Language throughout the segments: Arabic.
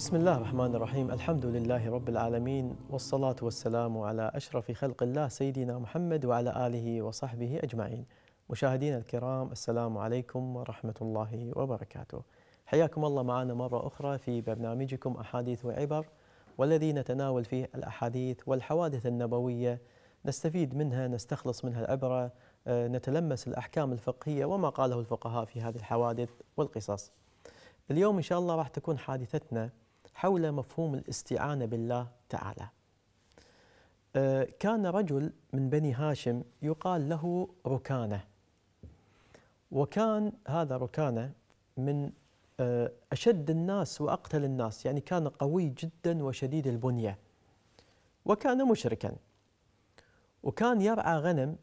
بسم الله الرحمن الرحيم الحمد لله رب العالمين والصلاة والسلام على أشرف خلق الله سيدنا محمد وعلى آله وصحبه أجمعين مشاهدينا الكرام السلام عليكم ورحمة الله وبركاته حياكم الله معنا مرة أخرى في برنامجكم أحاديث وعبر والذي نتناول فيه الأحاديث والحوادث النبوية نستفيد منها نستخلص منها العبرة نتلمس الأحكام الفقهية وما قاله الفقهاء في هذه الحوادث والقصص اليوم إن شاء الله راح تكون حادثتنا حول مفهوم الاستعانة بالله تعالى آه، كان رجل من بني هاشم يقال له ركانة وكان هذا ركانة من آه، أشد الناس وأقتل الناس يعني كان قوي جدا وشديد البنية وكان مشركا وكان يرعى غنم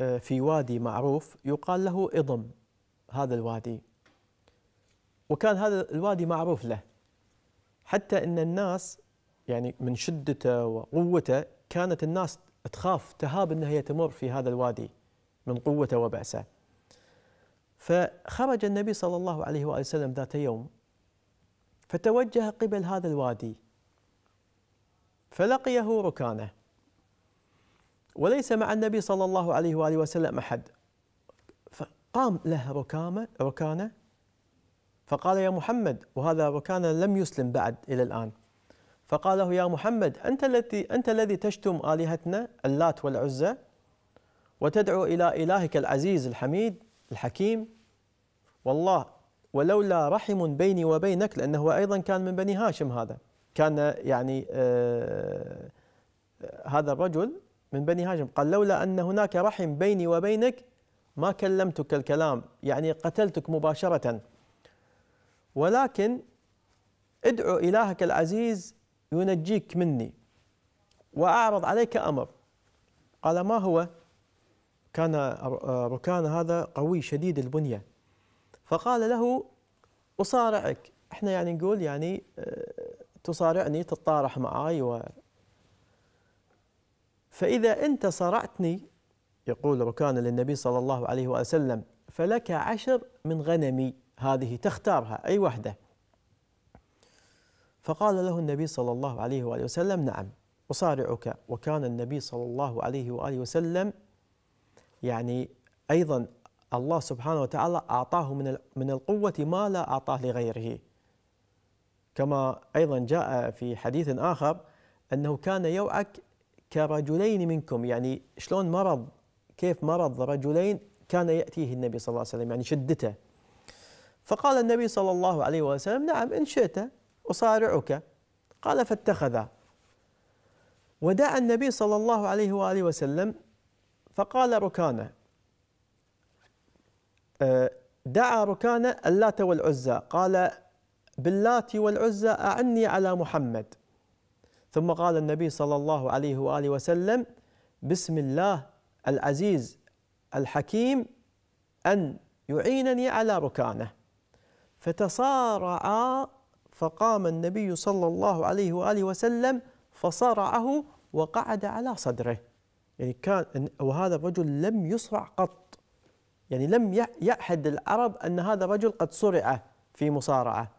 آه، في وادي معروف يقال له إضم هذا الوادي وكان هذا الوادي معروف له حتى ان الناس يعني من شدته وقوته كانت الناس تخاف تهاب انها هي تمر في هذا الوادي من قوته وبأسه فخرج النبي صلى الله عليه واله وسلم ذات يوم فتوجه قبل هذا الوادي فلقيه ركانه وليس مع النبي صلى الله عليه واله وسلم احد فقام له ركامه ركانه فقال يا محمد وهذا وكان لم يسلم بعد إلى الآن فقال له يا محمد أنت الذي أنت الذي تشتم آلهتنا اللات والعزى وتدعو إلى إلهك العزيز الحميد الحكيم والله ولولا رحم بيني وبينك لأنه أيضا كان من بني هاشم هذا كان يعني آه هذا الرجل من بني هاشم قال لولا أن هناك رحم بيني وبينك ما كلمتك الكلام يعني قتلتك مباشرة ولكن ادعو إلهك العزيز ينجيك مني وأعرض عليك أمر قال ما هو؟ كان ركان هذا قوي شديد البنية فقال له أصارعك احنا يعني نقول يعني آه، تصارعني تطارح معاي و فإذا أنت صرعتني يقول ركان للنبي صلى الله عليه وسلم فلك عشر من غنمي هذه تختارها أي وحدة فقال له النبي صلى الله عليه وآله وسلم نعم أصارعك وكان النبي صلى الله عليه وآله وسلم يعني أيضا الله سبحانه وتعالى أعطاه من من القوة ما لا أعطاه لغيره كما أيضا جاء في حديث آخر أنه كان يوعك كرجلين منكم يعني شلون مرض كيف مرض رجلين كان يأتيه النبي صلى الله عليه وسلم يعني شدته فقال النبي صلى الله عليه وسلم نعم إن شئت أصارعك قال فاتخذا ودعا النبي صلى الله عليه وآله وسلم فقال ركانة آه، دعا ركانة اللات والعزى قال باللات والعزى أعني على محمد ثم قال النبي صلى الله عليه وآله وسلم بسم الله العزيز الحكيم أن يعينني على ركانه فتصارعا فقام النبي صلى الله عليه وآله وسلم فصارعه وقعد على صدره يعني كان وهذا الرجل لم يصرع قط يعني لم يعهد العرب أن هذا الرجل قد صرع في مصارعة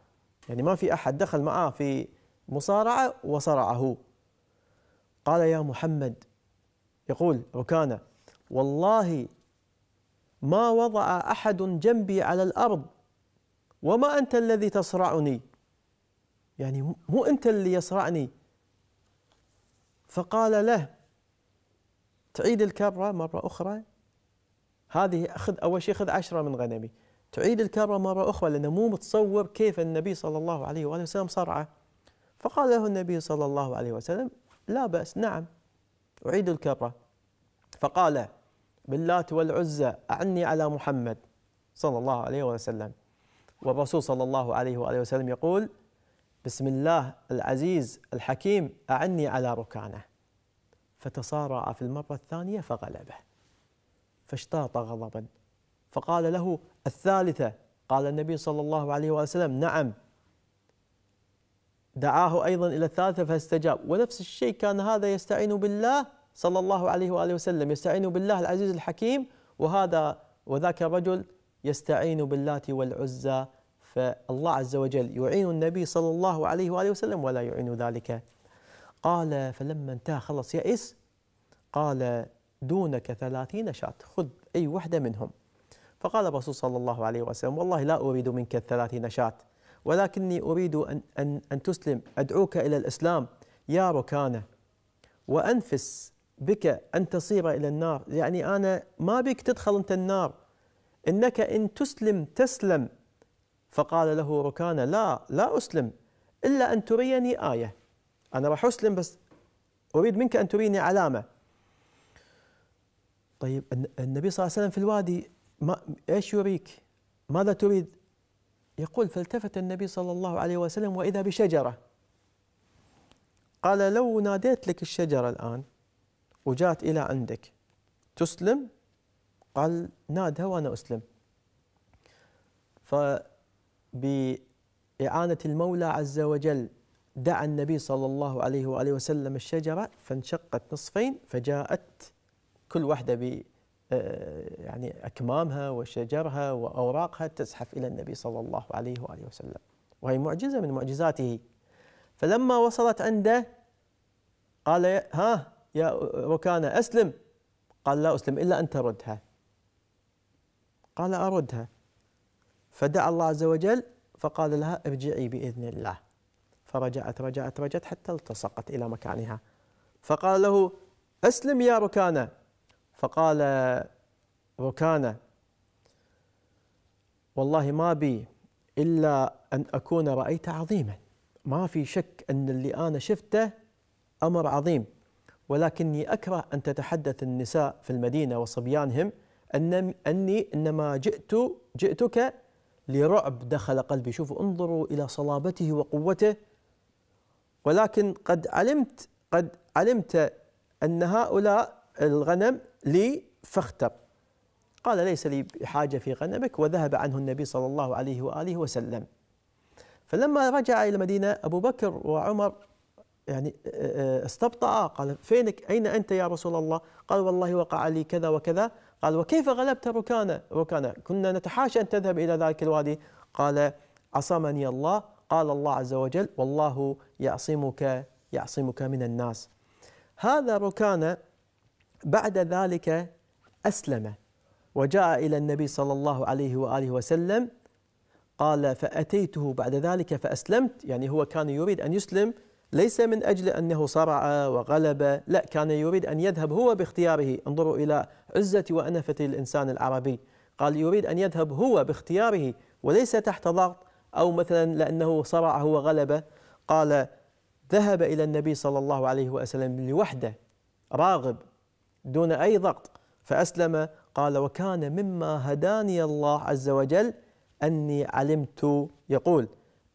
يعني ما في أحد دخل معاه في مصارعة وصرعه قال يا محمد يقول ركانة والله ما وضع أحد جنبي على الأرض وما أنت الذي تصرعني يعني مو أنت اللي يصرعني فقال له تعيد الكبرة مرة أخرى هذه أخذ أول شيء خذ عشرة من غنمي تعيد الكبرة مرة أخرى لأنه مو متصور كيف النبي صلى الله عليه وآله وسلم صرعه فقال له النبي صلى الله عليه وسلم لا بأس نعم أعيد الكبرة فقال باللات والعزى أعني على محمد صلى الله عليه وسلم والرسول صلى الله عليه وآله وسلم يقول بسم الله العزيز الحكيم أعني على ركانه فتصارع في المرة الثانية فغلبه فاشتاط غضبا فقال له الثالثة قال النبي صلى الله عليه وآله وسلم نعم دعاه أيضا إلى الثالثة فاستجاب ونفس الشيء كان هذا يستعين بالله صلى الله عليه وآله وسلم يستعين بالله العزيز الحكيم وهذا وذاك الرجل يستعين باللات والعزى فالله عز وجل يعين النبي صلى الله عليه وآله وسلم ولا يعين ذلك قال فلما انتهى خلص يئس قال دونك ثلاثين شاة خذ أي وحدة منهم فقال الرسول صلى الله عليه وسلم والله لا أريد منك الثلاثين شاة ولكني أريد أن, أن, أن تسلم أدعوك إلى الإسلام يا ركانة وأنفس بك أن تصير إلى النار يعني أنا ما بك تدخل أنت النار إنك إن تسلم تسلم فقال له ركان لا لا أسلم إلا أن تريني آية أنا راح أسلم بس أريد منك أن تريني علامة طيب النبي صلى الله عليه وسلم في الوادي ما إيش يريك ماذا تريد يقول فالتفت النبي صلى الله عليه وسلم وإذا بشجرة قال لو ناديت لك الشجرة الآن وجات إلى عندك تسلم قال نادها وأنا أسلم ف باعانه المولى عز وجل دعا النبي صلى الله عليه وآله وسلم الشجرة فانشقت نصفين فجاءت كل واحدة ب آه، يعني أكمامها وشجرها وأوراقها تزحف إلى النبي صلى الله عليه وآله وسلم وهي معجزة من معجزاته فلما وصلت عنده قال ها يا ركانة أسلم قال لا أسلم إلا أن تردها قال أردها فدعا الله عز وجل فقال لها ارجعي بإذن الله فرجعت رجعت رجعت حتى التصقت إلى مكانها فقال له أسلم يا ركانة فقال ركانة والله ما بي إلا أن أكون رأيت عظيما ما في شك أن اللي أنا شفته أمر عظيم ولكني أكره أن تتحدث النساء في المدينة وصبيانهم أن أني إنما جئت جئتك لرعب دخل قلبي شوفوا انظروا إلى صلابته وقوته ولكن قد علمت قد علمت أن هؤلاء الغنم لي فاختر قال ليس لي حاجة في غنمك وذهب عنه النبي صلى الله عليه وآله وسلم فلما رجع إلى المدينة أبو بكر وعمر يعني آه، آه، استبطأ قال فينك أين أنت يا رسول الله قال والله وقع لي كذا وكذا قال وكيف غلبت ركانة ركانة كنا نتحاشى أن تذهب إلى ذلك الوادي قال عصمني الله قال الله عز وجل والله يعصمك يعصمك من الناس هذا ركانة بعد ذلك أسلم وجاء إلى النبي صلى الله عليه وآله وسلم قال فأتيته بعد ذلك فأسلمت يعني هو كان يريد أن يسلم ليس من أجل أنه صرع وغلب لا كان يريد أن يذهب هو باختياره انظروا إلى عزة وأنفة الإنسان العربي قال يريد أن يذهب هو باختياره وليس تحت ضغط أو مثلا لأنه صرع هو غلب، قال ذهب إلى النبي صلى الله عليه وسلم لوحده راغب دون أي ضغط فأسلم قال وكان مما هداني الله عز وجل أني علمت يقول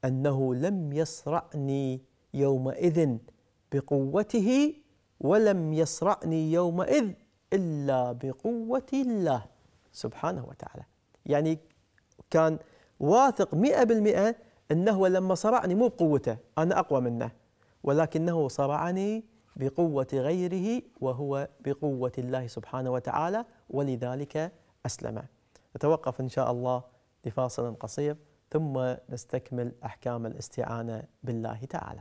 أنه لم يصرعني يومئذ بقوته ولم يصرعني يومئذ إلا بقوة الله سبحانه وتعالى يعني كان واثق مئة بالمئة أنه لما صرعني مو بقوته أنا أقوى منه ولكنه صرعني بقوة غيره وهو بقوة الله سبحانه وتعالى ولذلك أسلم نتوقف إن شاء الله لفاصل قصير ثم نستكمل أحكام الاستعانة بالله تعالى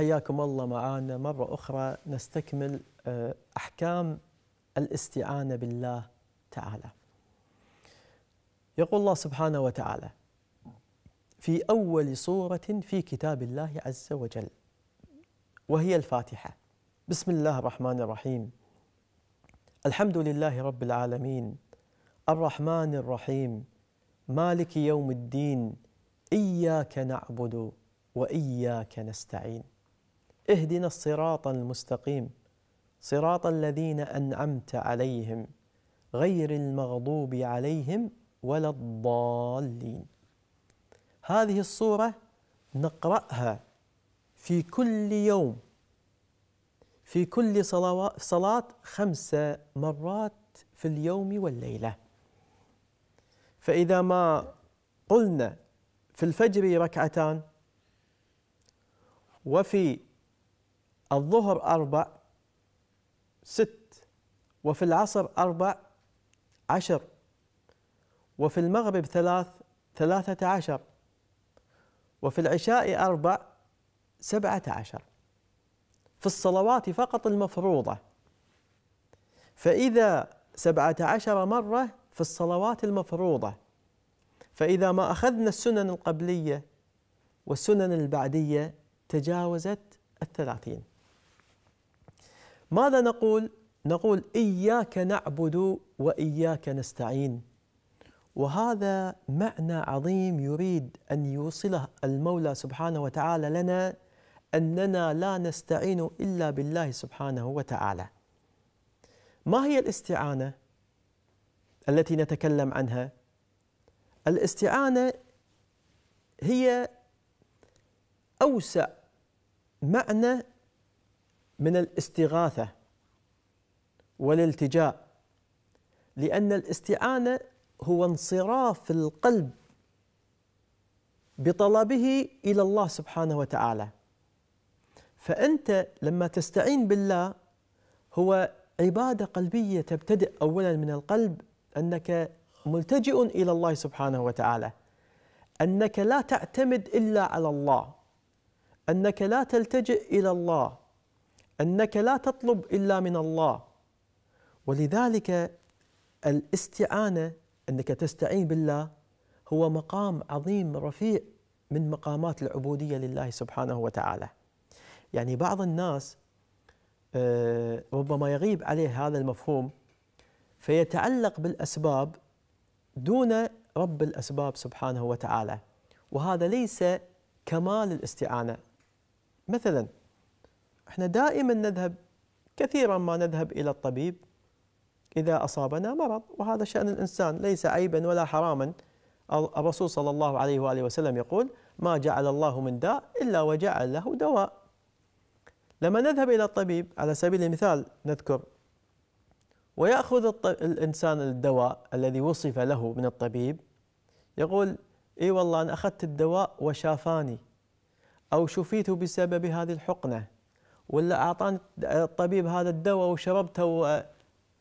حياكم الله معانا مرة أخرى نستكمل آه، أحكام الاستعانة بالله تعالى يقول الله سبحانه وتعالى في أول سورة في كتاب الله عز وجل وهي الفاتحة بسم الله الرحمن الرحيم الحمد لله رب العالمين الرحمن الرحيم مالك يوم الدين إياك نعبد وإياك نستعين اهدنا الصراط المستقيم صراط الذين انعمت عليهم غير المغضوب عليهم ولا الضالين هذه الصوره نقراها في كل يوم في كل صلاة خمس مرات في اليوم والليلة فإذا ما قلنا في الفجر ركعتان وفي الظهر أربع ست وفي العصر أربع عشر وفي المغرب ثلاث ثلاثة عشر وفي العشاء أربع سبعة عشر في الصلوات فقط المفروضة فإذا سبعة عشر مرة في الصلوات المفروضة فإذا ما أخذنا السنن القبلية والسنن البعدية تجاوزت الثلاثين ماذا نقول؟ نقول إياك نعبد وإياك نستعين وهذا معنى عظيم يريد أن يوصله المولى سبحانه وتعالى لنا أننا لا نستعين إلا بالله سبحانه وتعالى ما هي الاستعانة التي نتكلم عنها؟ الاستعانة هي أوسع معنى من الاستغاثة والالتجاء لأن الاستعانة هو انصراف القلب بطلبه إلى الله سبحانه وتعالى فأنت لما تستعين بالله هو عبادة قلبية تبتدئ أولا من القلب أنك ملتجئ إلى الله سبحانه وتعالى أنك لا تعتمد إلا على الله أنك لا تلتجئ إلى الله أنك لا تطلب إلا من الله ولذلك الاستعانة أنك تستعين بالله هو مقام عظيم رفيع من مقامات العبودية لله سبحانه وتعالى يعني بعض الناس آه، ربما يغيب عليه هذا المفهوم فيتعلق بالأسباب دون رب الأسباب سبحانه وتعالى وهذا ليس كمال الاستعانة مثلاً احنا دائما نذهب كثيرا ما نذهب الى الطبيب اذا اصابنا مرض وهذا شان الانسان ليس عيبا ولا حراما الرسول صلى الله عليه واله وسلم يقول ما جعل الله من داء الا وجعل له دواء لما نذهب الى الطبيب على سبيل المثال نذكر وياخذ الانسان الدواء الذي وصف له من الطبيب يقول اي والله انا اخذت الدواء وشافاني او شفيت بسبب هذه الحقنه ولا اعطاني الطبيب هذا الدواء وشربته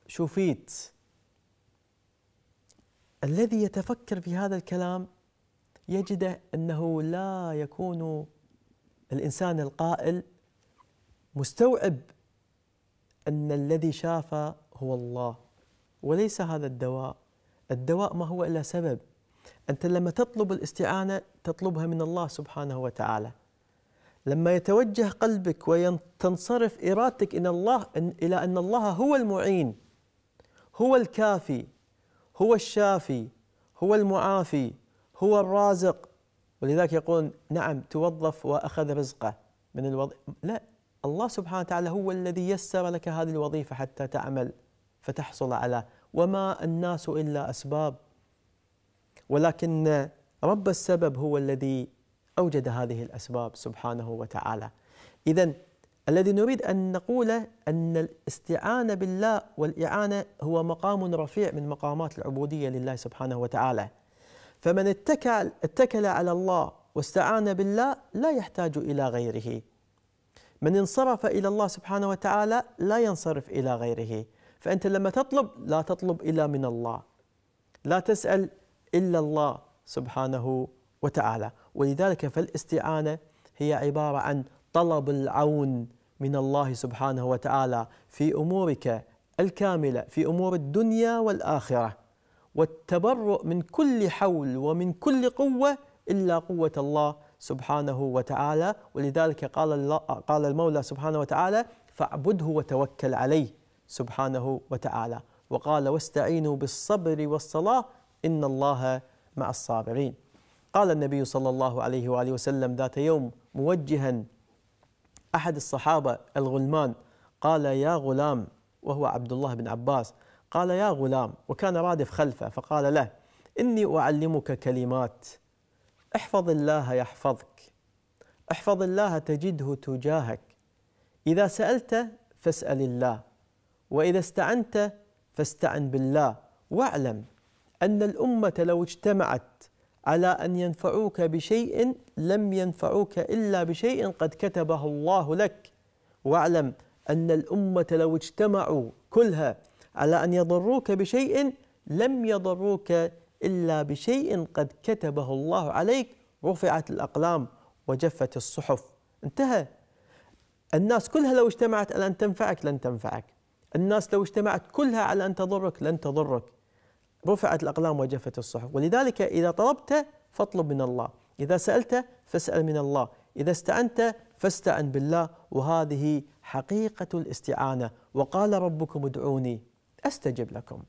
وشفيت الذي يتفكر في هذا الكلام يجده انه لا يكون الانسان القائل مستوعب ان الذي شافه هو الله وليس هذا الدواء الدواء ما هو الا سبب انت لما تطلب الاستعانه تطلبها من الله سبحانه وتعالى لما يتوجه قلبك وتنصرف إرادتك إلى الله إلى أن الله هو المعين هو الكافي هو الشافي هو المعافي هو الرازق ولذلك يقول نعم توظف وأخذ رزقه من الوظ... لا الله سبحانه وتعالى هو الذي يسر لك هذه الوظيفة حتى تعمل فتحصل على وما الناس إلا أسباب ولكن رب السبب هو الذي أوجد هذه الأسباب سبحانه وتعالى إذا الذي نريد أن نقوله أن الاستعانة بالله والإعانة هو مقام رفيع من مقامات العبودية لله سبحانه وتعالى فمن اتكل, اتكل على الله واستعان بالله لا يحتاج إلى غيره من انصرف إلى الله سبحانه وتعالى لا ينصرف إلى غيره فأنت لما تطلب لا تطلب إلا من الله لا تسأل إلا الله سبحانه وتعالى ولذلك فالاستعانة هي عبارة عن طلب العون من الله سبحانه وتعالى في أمورك الكاملة في أمور الدنيا والآخرة والتبرؤ من كل حول ومن كل قوة إلا قوة الله سبحانه وتعالى ولذلك قال قال المولى سبحانه وتعالى فاعبده وتوكل عليه سبحانه وتعالى وقال واستعينوا بالصبر والصلاة إن الله مع الصابرين قال النبي صلى الله عليه وآله وسلم ذات يوم موجها أحد الصحابة الغلمان قال يا غلام وهو عبد الله بن عباس قال يا غلام وكان رادف خلفه فقال له إني أعلمك كلمات احفظ الله يحفظك احفظ الله تجده تجاهك إذا سألت فاسأل الله وإذا استعنت فاستعن بالله واعلم أن الأمة لو اجتمعت على أن ينفعوك بشيء لم ينفعوك إلا بشيء قد كتبه الله لك واعلم أن الأمة لو اجتمعوا كلها على أن يضروك بشيء لم يضروك إلا بشيء قد كتبه الله عليك رفعت الأقلام وجفت الصحف انتهى الناس كلها لو اجتمعت على أن تنفعك لن تنفعك الناس لو اجتمعت كلها على أن تضرك لن تضرك رفعت الأقلام وجفت الصحف ولذلك إذا طلبت فاطلب من الله إذا سألت فاسأل من الله إذا استعنت فاستعن بالله وهذه حقيقة الاستعانة وقال ربكم ادعوني أستجب لكم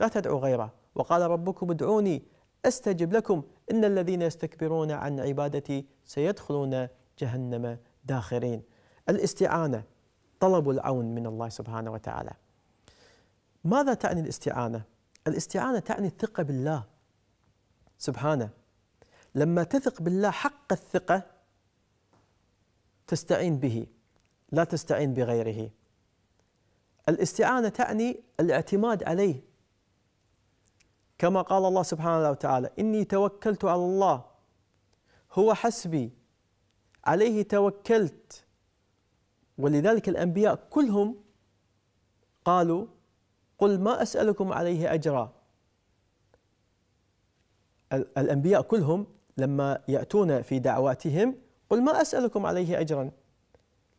لا تدعوا غيره وقال ربكم ادعوني أستجب لكم إن الذين يستكبرون عن عبادتي سيدخلون جهنم داخرين الاستعانة طلب العون من الله سبحانه وتعالى ماذا تعني الاستعانه؟ الاستعانة تعني الثقة بالله سبحانه لما تثق بالله حق الثقة تستعين به لا تستعين بغيره الاستعانة تعني الاعتماد عليه كما قال الله سبحانه وتعالى إني توكلت على الله هو حسبي عليه توكلت ولذلك الأنبياء كلهم قالوا قل ما أسألكم عليه أجرا الأنبياء كلهم لما يأتون في دعواتهم قل ما أسألكم عليه أجرا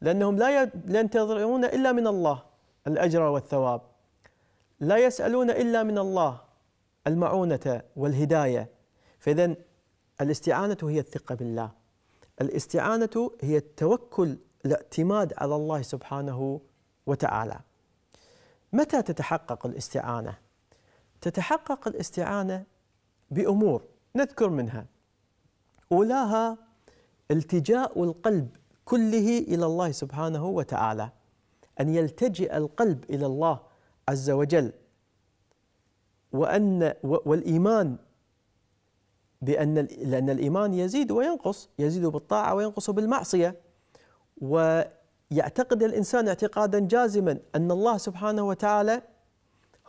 لأنهم لا ينتظرون إلا من الله الأجر والثواب لا يسألون إلا من الله المعونة والهداية فإذا الاستعانة هي الثقة بالله الاستعانة هي التوكل الاعتماد على الله سبحانه وتعالى متى تتحقق الاستعانة؟ تتحقق الاستعانة بأمور نذكر منها أولاها التجاء القلب كله إلى الله سبحانه وتعالى أن يلتجئ القلب إلى الله عز وجل وأن والإيمان بأن لأن الإيمان يزيد وينقص يزيد بالطاعة وينقص بالمعصية و يعتقد الانسان اعتقادا جازما ان الله سبحانه وتعالى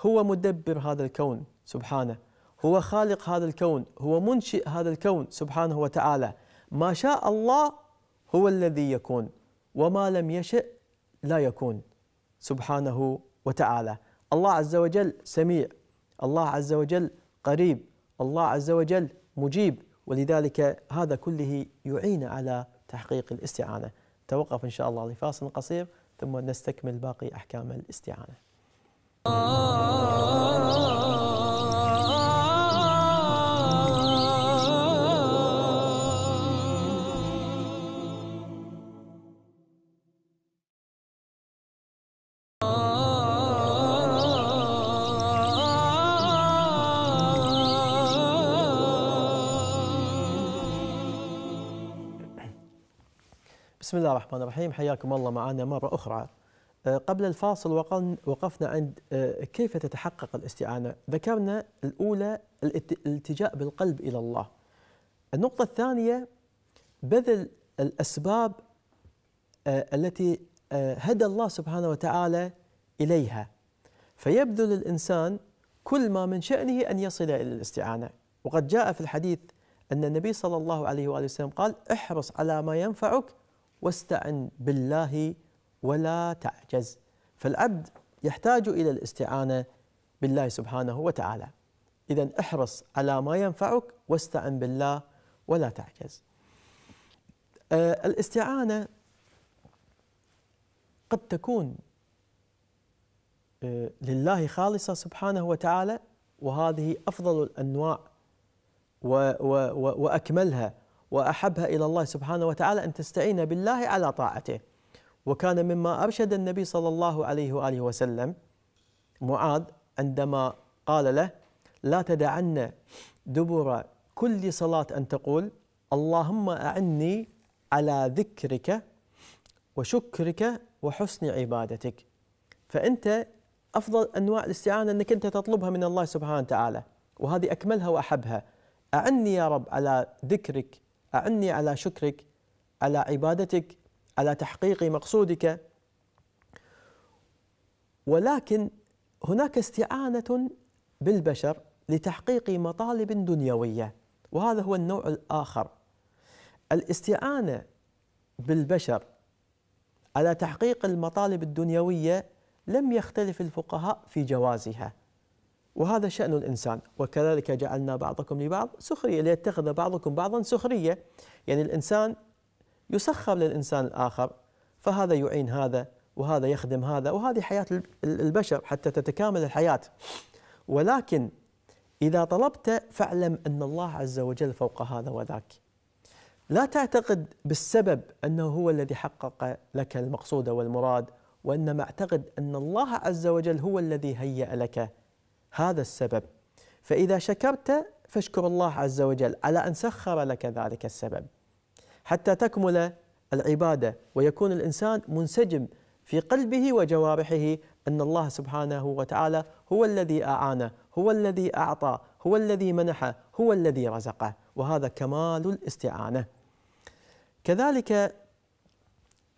هو مدبر هذا الكون سبحانه هو خالق هذا الكون هو منشئ هذا الكون سبحانه وتعالى ما شاء الله هو الذي يكون وما لم يشئ لا يكون سبحانه وتعالى الله عز وجل سميع الله عز وجل قريب الله عز وجل مجيب ولذلك هذا كله يعين على تحقيق الاستعانه توقف إن شاء الله لفاصل قصير ثم نستكمل باقي أحكام الاستعانة آه. بسم الله الرحمن الرحيم حياكم الله معنا مرة أخرى آه، قبل الفاصل وقفنا عند آه، كيف تتحقق الاستعانة ذكرنا الأولى الالتجاء بالقلب إلى الله النقطة الثانية بذل الأسباب آه، التي هدى الله سبحانه وتعالى إليها فيبذل الإنسان كل ما من شأنه أن يصل إلى الاستعانة وقد جاء في الحديث أن النبي صلى الله عليه وآله وسلم قال احرص على ما ينفعك واستعن بالله ولا تعجز فالعبد يحتاج الى الاستعانه بالله سبحانه وتعالى اذا احرص على ما ينفعك واستعن بالله ولا تعجز آه، الاستعانه قد تكون آه، لله خالصه سبحانه وتعالى وهذه افضل الانواع واكملها وأحبها إلى الله سبحانه وتعالى أن تستعين بالله على طاعته وكان مما أرشد النبي صلى الله عليه وآله وسلم معاذ عندما قال له لا تدعن دبر كل صلاة أن تقول اللهم أعني على ذكرك وشكرك وحسن عبادتك فأنت أفضل أنواع الاستعانة أنك أنت تطلبها من الله سبحانه وتعالى وهذه أكملها وأحبها أعني يا رب على ذكرك أعني على شكرك على عبادتك على تحقيق مقصودك ولكن هناك استعانة بالبشر لتحقيق مطالب دنيوية وهذا هو النوع الآخر الاستعانة بالبشر على تحقيق المطالب الدنيوية لم يختلف الفقهاء في جوازها وهذا شأن الإنسان وكذلك جعلنا بعضكم لبعض سخرية ليتخذ بعضكم بعضا سخرية يعني الإنسان يسخر للإنسان الآخر فهذا يعين هذا وهذا يخدم هذا وهذه حياة البشر حتى تتكامل الحياة ولكن إذا طلبت فاعلم أن الله عز وجل فوق هذا وذاك لا تعتقد بالسبب أنه هو الذي حقق لك المقصود والمراد وإنما اعتقد أن الله عز وجل هو الذي هيأ لك هذا السبب فإذا شكرت فاشكر الله عز وجل على أن سخر لك ذلك السبب حتى تكمل العبادة ويكون الإنسان منسجم في قلبه وجوارحه أن الله سبحانه وتعالى هو الذي أعانه هو الذي أعطى هو الذي منحه هو الذي رزقه وهذا كمال الاستعانة كذلك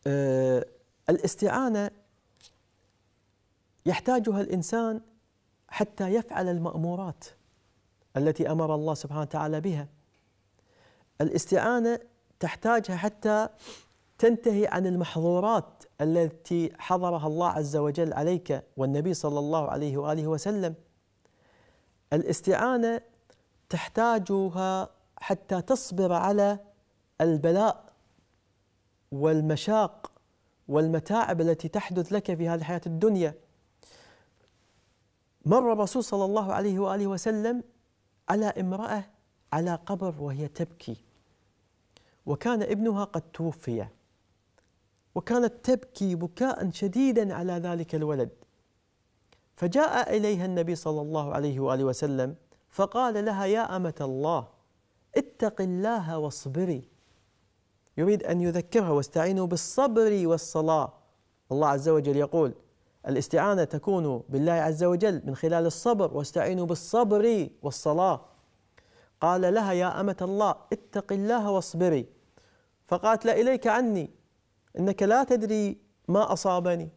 آه، الاستعانة يحتاجها الإنسان حتى يفعل المأمورات التي أمر الله سبحانه وتعالى بها الاستعانة تحتاجها حتى تنتهي عن المحظورات التي حضرها الله عز وجل عليك والنبي صلى الله عليه واله وسلم. الاستعانه تحتاجها حتى تصبر على البلاء والمشاق والمتاعب التي تحدث لك في هذه الحياه الدنيا. مر الرسول صلى الله عليه وآله وسلم على امرأة على قبر وهي تبكي وكان ابنها قد توفي وكانت تبكي بكاء شديدا على ذلك الولد فجاء إليها النبي صلى الله عليه وآله وسلم فقال لها يا أمة الله اتق الله واصبري يريد أن يذكرها واستعينوا بالصبر والصلاة الله عز وجل يقول الاستعانة تكون بالله عز وجل من خلال الصبر واستعينوا بالصبر والصلاة قال لها يا أمة الله اتق الله واصبري فقالت لا إليك عني إنك لا تدري ما أصابني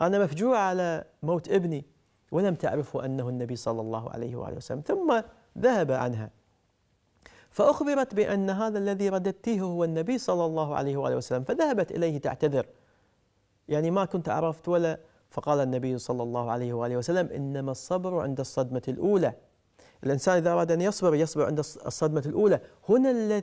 أنا مفجوعة على موت ابني ولم تعرفه أنه النبي صلى الله عليه وآله وسلم ثم ذهب عنها فأخبرت بأن هذا الذي رددته هو النبي صلى الله عليه وآله وسلم فذهبت إليه تعتذر يعني ما كنت عرفت ولا فقال النبي صلى الله عليه وآله وسلم إنما الصبر عند الصدمة الأولى الإنسان إذا أراد أن يصبر يصبر عند الصدمة الأولى هنا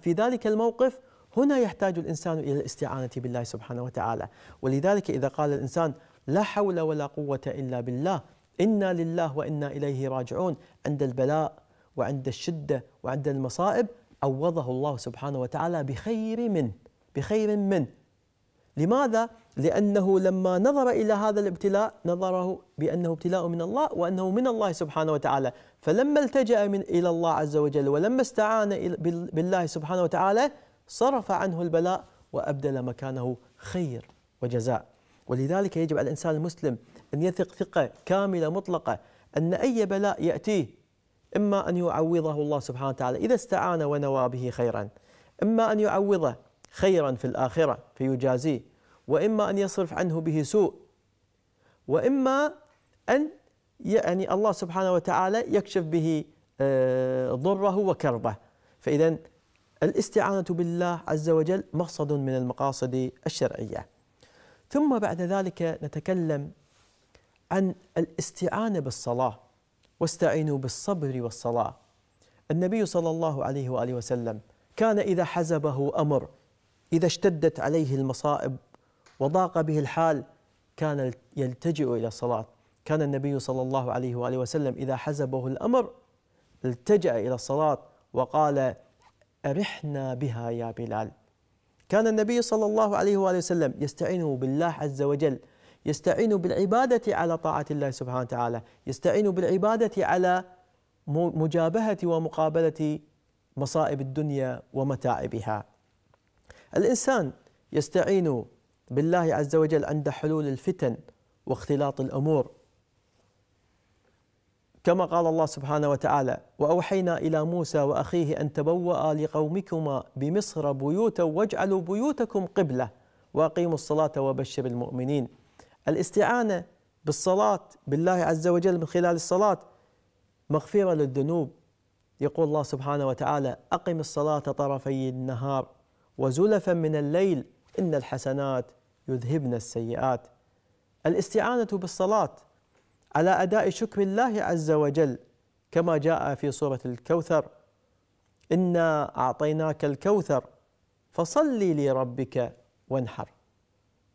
في ذلك الموقف هنا يحتاج الإنسان إلى الاستعانة بالله سبحانه وتعالى ولذلك إذا قال الإنسان لا حول ولا قوة إلا بالله إنا لله وإنا إليه راجعون عند البلاء وعند الشدة وعند المصائب عوضه الله سبحانه وتعالى بخير من بخير من لماذا؟ لأنه لما نظر إلى هذا الابتلاء نظره بأنه ابتلاء من الله وأنه من الله سبحانه وتعالى فلما التجأ من إلى الله عز وجل ولما استعان بالله سبحانه وتعالى صرف عنه البلاء وأبدل مكانه خير وجزاء ولذلك يجب على الإنسان المسلم أن يثق ثقة كاملة مطلقة أن أي بلاء يأتيه إما أن يعوضه الله سبحانه وتعالى إذا استعان ونوى به خيرا إما أن يعوضه خيرا في الآخرة فيجازيه وإما أن يصرف عنه به سوء وإما أن يعني الله سبحانه وتعالى يكشف به آه، ضره وكربه فإذا الاستعانة بالله عز وجل مقصد من المقاصد الشرعية ثم بعد ذلك نتكلم عن الاستعانة بالصلاة واستعينوا بالصبر والصلاة النبي صلى الله عليه وآله وسلم كان إذا حزبه أمر إذا اشتدت عليه المصائب وضاق به الحال كان يلتجئ إلى الصلاة كان النبي صلى الله عليه وآله وسلم إذا حزبه الأمر التجأ إلى الصلاة وقال أرحنا بها يا بلال كان النبي صلى الله عليه وآله وسلم يستعين بالله عز وجل يستعين بالعبادة على طاعة الله سبحانه وتعالى يستعين بالعبادة على مجابهة ومقابلة مصائب الدنيا ومتاعبها الإنسان يستعين بالله عز وجل عند حلول الفتن واختلاط الامور كما قال الله سبحانه وتعالى واوحينا الى موسى واخيه ان تبوا لقومكما بمصر بيوتا واجعلوا بيوتكم قبله واقيموا الصلاه وبشر المؤمنين الاستعانه بالصلاه بالله عز وجل من خلال الصلاه مغفره للذنوب يقول الله سبحانه وتعالى اقم الصلاه طرفي النهار وزلفا من الليل إن الحسنات يذهبن السيئات الاستعانة بالصلاة على أداء شكر الله عز وجل كما جاء في سورة الكوثر إنا أعطيناك الكوثر فصل لربك وانحر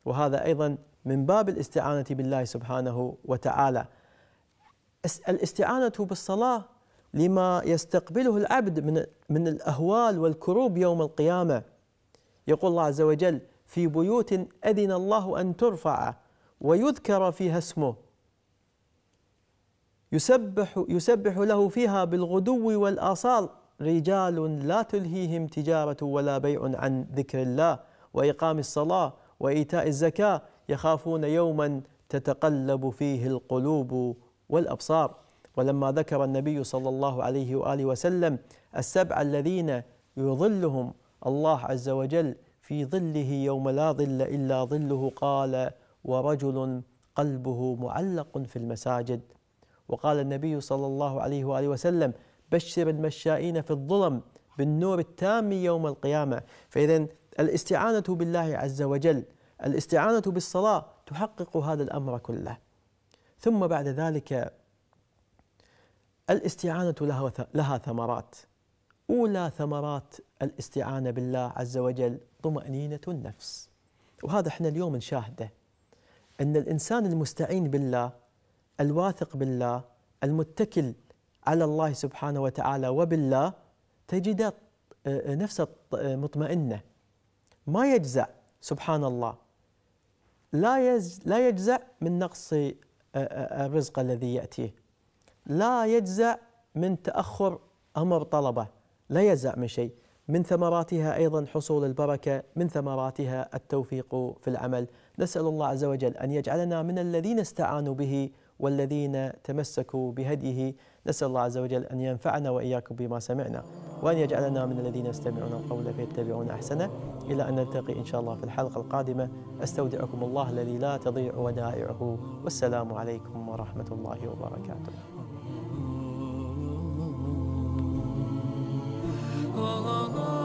وهذا أيضا من باب الاستعانة بالله سبحانه وتعالى الاستعانة بالصلاة لما يستقبله العبد من من الأهوال والكروب يوم القيامة يقول الله عز وجل في بيوت أذن الله أن ترفع ويذكر فيها اسمه يسبح يسبح له فيها بالغدو والآصال رجال لا تلهيهم تجارة ولا بيع عن ذكر الله وإقام الصلاة وإيتاء الزكاة يخافون يوما تتقلب فيه القلوب والأبصار ولما ذكر النبي صلى الله عليه وآله وسلم السبع الذين يظلهم الله عز وجل في ظله يوم لا ظل إلا ظله قال ورجل قلبه معلق في المساجد وقال النبي صلى الله عليه وآله وسلم بشر المشائين في الظلم بالنور التام يوم القيامة فإذا الاستعانة بالله عز وجل الاستعانة بالصلاة تحقق هذا الأمر كله ثم بعد ذلك الاستعانة لها ثمرات أولى ثمرات الاستعانة بالله عز وجل طمأنينة النفس وهذا احنا اليوم نشاهده أن الإنسان المستعين بالله الواثق بالله المتكل على الله سبحانه وتعالى وبالله تجد آه، آه، نفسه آه، مطمئنة ما يجزع سبحان الله لا لا يجزع من نقص الرزق الذي يأتيه لا يجزع من تأخر أمر طلبه لا يزع من شيء من ثمراتها أيضا حصول البركة من ثمراتها التوفيق في العمل نسأل الله عز وجل أن يجعلنا من الذين استعانوا به والذين تمسكوا بهديه نسأل الله عز وجل أن ينفعنا وإياكم بما سمعنا وأن يجعلنا من الذين يستمعون القول فيتبعون أحسنه إلى أن نلتقي إن شاء الله في الحلقة القادمة أستودعكم الله الذي لا تضيع ودائعه والسلام عليكم ورحمة الله وبركاته oh, oh, oh.